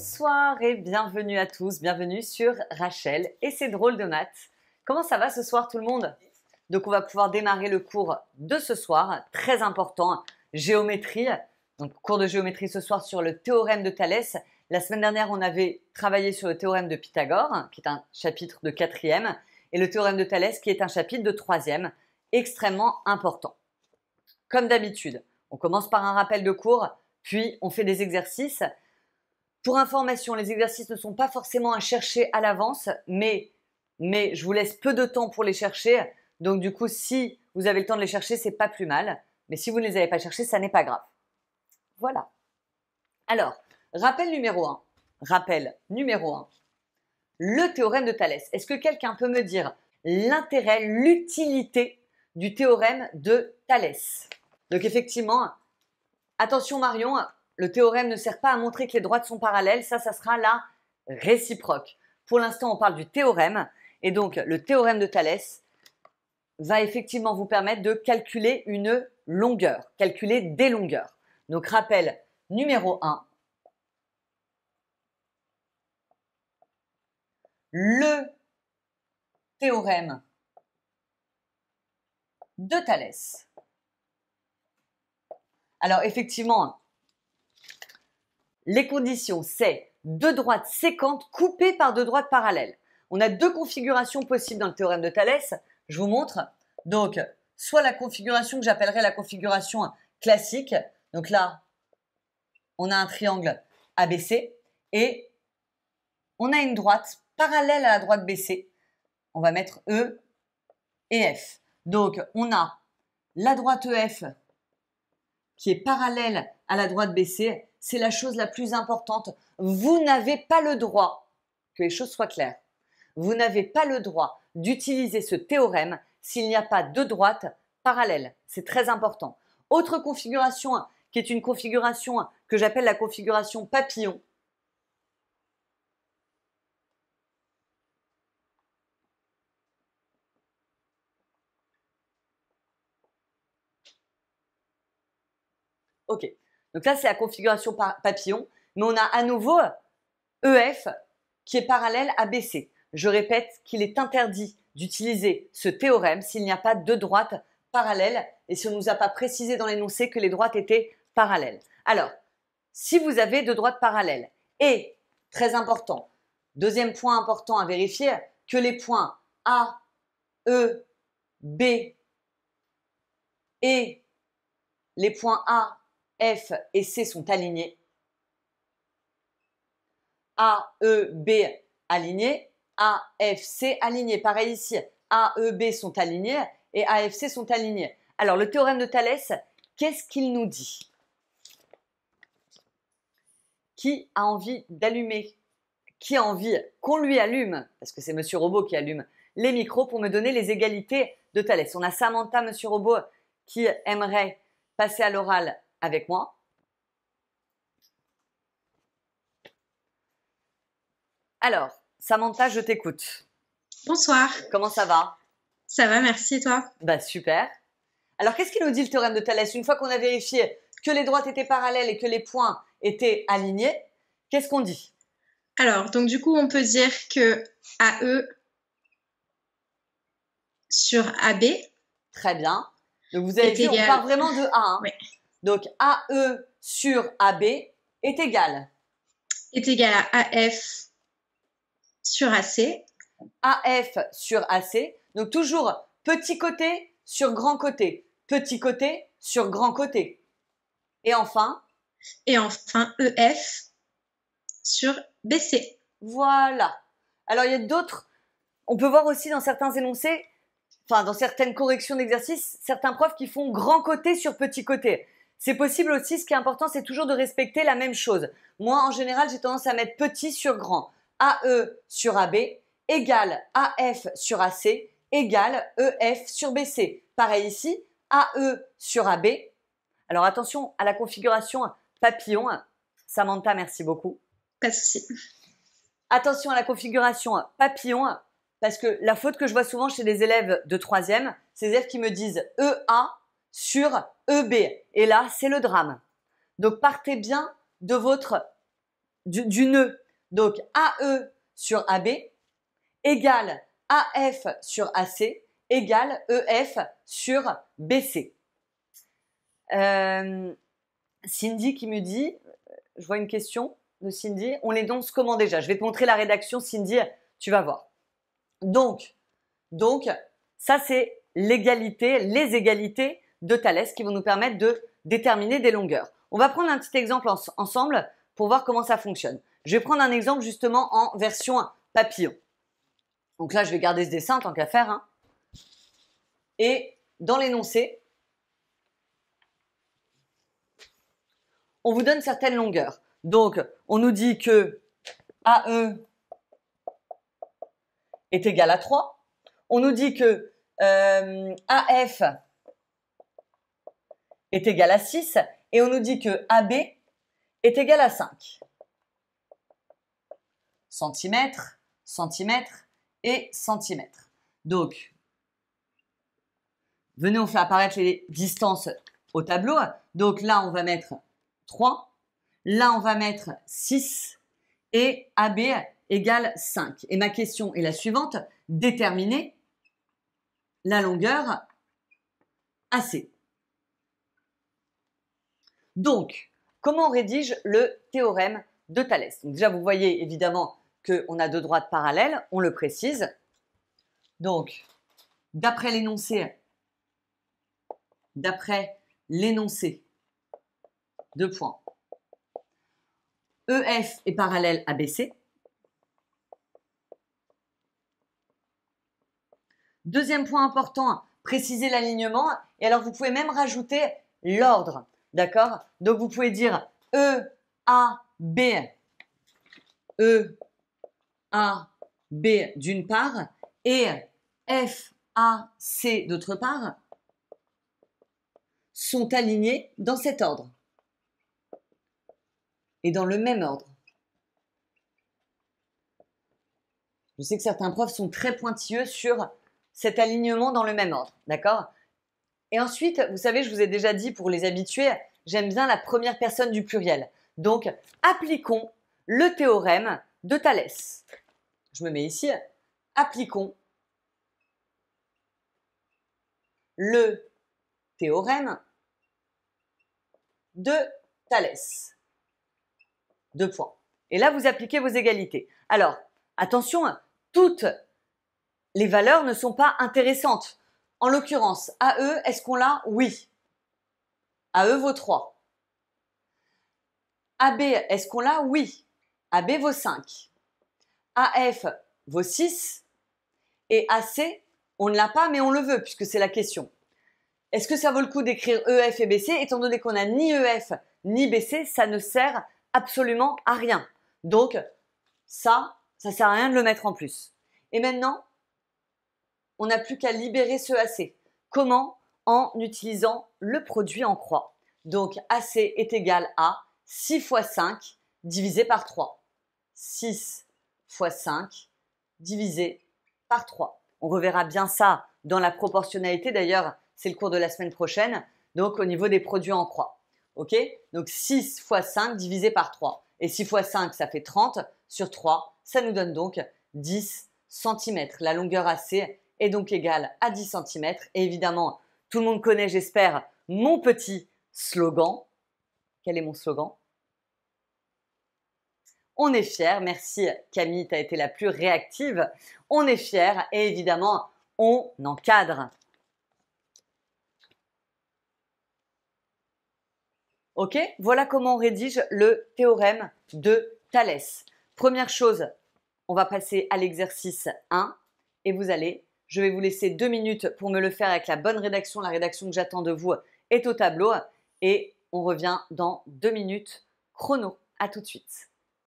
Bonsoir et bienvenue à tous, bienvenue sur Rachel et ses drôles de maths. Comment ça va ce soir tout le monde Donc on va pouvoir démarrer le cours de ce soir, très important, géométrie. Donc cours de géométrie ce soir sur le théorème de Thalès. La semaine dernière on avait travaillé sur le théorème de Pythagore, qui est un chapitre de quatrième, et le théorème de Thalès qui est un chapitre de troisième, extrêmement important. Comme d'habitude, on commence par un rappel de cours, puis on fait des exercices. Pour information, les exercices ne sont pas forcément à chercher à l'avance, mais, mais je vous laisse peu de temps pour les chercher. Donc du coup, si vous avez le temps de les chercher, c'est pas plus mal. Mais si vous ne les avez pas cherchés, ça n'est pas grave. Voilà. Alors, rappel numéro 1. Rappel numéro 1. Le théorème de Thalès. Est-ce que quelqu'un peut me dire l'intérêt, l'utilité du théorème de Thalès Donc effectivement, attention Marion, le théorème ne sert pas à montrer que les droites sont parallèles, ça, ça sera la réciproque. Pour l'instant, on parle du théorème, et donc le théorème de Thalès va effectivement vous permettre de calculer une longueur, calculer des longueurs. Donc rappel numéro 1, le théorème de Thalès. Alors effectivement, les conditions, c'est deux droites sécantes coupées par deux droites parallèles. On a deux configurations possibles dans le théorème de Thalès. Je vous montre. Donc, soit la configuration que j'appellerais la configuration classique. Donc là, on a un triangle ABC et on a une droite parallèle à la droite BC. On va mettre E et F. Donc, on a la droite EF qui est parallèle à la droite BC c'est la chose la plus importante. Vous n'avez pas le droit, que les choses soient claires, vous n'avez pas le droit d'utiliser ce théorème s'il n'y a pas deux droites parallèles. C'est très important. Autre configuration qui est une configuration que j'appelle la configuration papillon. Ok. Donc là, c'est la configuration papillon, mais on a à nouveau EF qui est parallèle à BC. Je répète qu'il est interdit d'utiliser ce théorème s'il n'y a pas deux droites parallèles et si on ne nous a pas précisé dans l'énoncé que les droites étaient parallèles. Alors, si vous avez deux droites parallèles et, très important, deuxième point important à vérifier, que les points A, E, B et les points A, F et C sont alignés. A, E, B alignés. A, F, C alignés. Pareil ici. A, E, B sont alignés et A, F, C sont alignés. Alors, le théorème de Thalès, qu'est-ce qu'il nous dit Qui a envie d'allumer Qui a envie qu'on lui allume Parce que c'est Monsieur Robot qui allume les micros pour me donner les égalités de Thalès. On a Samantha, Monsieur Robot, qui aimerait passer à l'oral avec moi. Alors, Samantha, je t'écoute. Bonsoir. Comment ça va Ça va, merci et toi Bah super. Alors, qu'est-ce qu'il nous dit le théorème de Thalès Une fois qu'on a vérifié que les droites étaient parallèles et que les points étaient alignés, qu'est-ce qu'on dit Alors, donc du coup, on peut dire que AE sur AB. Très bien. Donc vous avez dit, on part vraiment de A. Hein. Oui. Donc AE sur AB est égal. Est égal à AF sur AC. AF sur AC. Donc toujours petit côté sur grand côté. Petit côté sur grand côté. Et enfin Et enfin EF sur BC. Voilà. Alors il y a d'autres. On peut voir aussi dans certains énoncés, enfin dans certaines corrections d'exercices, certains profs qui font grand côté sur petit côté. C'est possible aussi, ce qui est important, c'est toujours de respecter la même chose. Moi, en général, j'ai tendance à mettre petit sur grand. AE sur AB égale AF sur AC égale EF sur BC. Pareil ici, AE sur AB. Alors attention à la configuration hein. papillon. Hein. Samantha, merci beaucoup. Pas Attention à la configuration hein. papillon, parce que la faute que je vois souvent chez les élèves de troisième, c'est les élèves qui me disent EA sur EB. Et là, c'est le drame. Donc partez bien de votre du, nœud. Donc AE sur AB égale AF sur AC égale EF sur BC. Euh, Cindy qui me dit, je vois une question de Cindy, on les danse comment déjà Je vais te montrer la rédaction, Cindy, tu vas voir. Donc, donc ça c'est l'égalité, les égalités de Thalès qui vont nous permettre de déterminer des longueurs. On va prendre un petit exemple ensemble pour voir comment ça fonctionne. Je vais prendre un exemple justement en version papillon. Donc là, je vais garder ce dessin tant qu'à faire. Hein. Et dans l'énoncé, on vous donne certaines longueurs. Donc, on nous dit que AE est égal à 3. On nous dit que euh, AF est égal à 6 et on nous dit que AB est égal à 5. Centimètres, centimètres et centimètres. Donc, venez, on fait apparaître les distances au tableau. Donc là, on va mettre 3. Là, on va mettre 6. Et AB égale 5. Et ma question est la suivante. Déterminer la longueur AC. Donc, comment on rédige le théorème de Thalès déjà, vous voyez évidemment qu'on a deux droites parallèles, on le précise. Donc, d'après l'énoncé, d'après l'énoncé, deux points. EF est parallèle à BC. Deuxième point important, préciser l'alignement. Et alors, vous pouvez même rajouter l'ordre. D'accord Donc vous pouvez dire E, A, B. E, A, B d'une part et F, A, C d'autre part sont alignés dans cet ordre et dans le même ordre. Je sais que certains profs sont très pointilleux sur cet alignement dans le même ordre, d'accord et ensuite, vous savez, je vous ai déjà dit pour les habitués, j'aime bien la première personne du pluriel. Donc, appliquons le théorème de Thalès. Je me mets ici. Appliquons le théorème de Thalès. Deux points. Et là, vous appliquez vos égalités. Alors, attention, toutes les valeurs ne sont pas intéressantes. En l'occurrence, AE, est-ce qu'on l'a Oui. AE vaut 3. AB, est-ce qu'on l'a Oui. AB vaut 5. AF vaut 6. Et AC, on ne l'a pas, mais on le veut, puisque c'est la question. Est-ce que ça vaut le coup d'écrire EF et BC Étant donné qu'on n'a ni EF ni BC, ça ne sert absolument à rien. Donc, ça, ça sert à rien de le mettre en plus. Et maintenant, on n'a plus qu'à libérer ce AC. Comment En utilisant le produit en croix. Donc AC est égal à 6 fois 5 divisé par 3. 6 fois 5 divisé par 3. On reverra bien ça dans la proportionnalité. D'ailleurs, c'est le cours de la semaine prochaine. Donc, au niveau des produits en croix. OK Donc, 6 fois 5 divisé par 3. Et 6 fois 5, ça fait 30 sur 3. Ça nous donne donc 10 cm. La longueur AC est donc égal à 10 cm. Et évidemment, tout le monde connaît, j'espère, mon petit slogan. Quel est mon slogan On est fier. Merci Camille, tu as été la plus réactive. On est fier et évidemment, on encadre. Ok Voilà comment on rédige le théorème de Thalès. Première chose, on va passer à l'exercice 1 et vous allez je vais vous laisser deux minutes pour me le faire avec la bonne rédaction. La rédaction que j'attends de vous est au tableau. Et on revient dans deux minutes chrono. À tout de suite.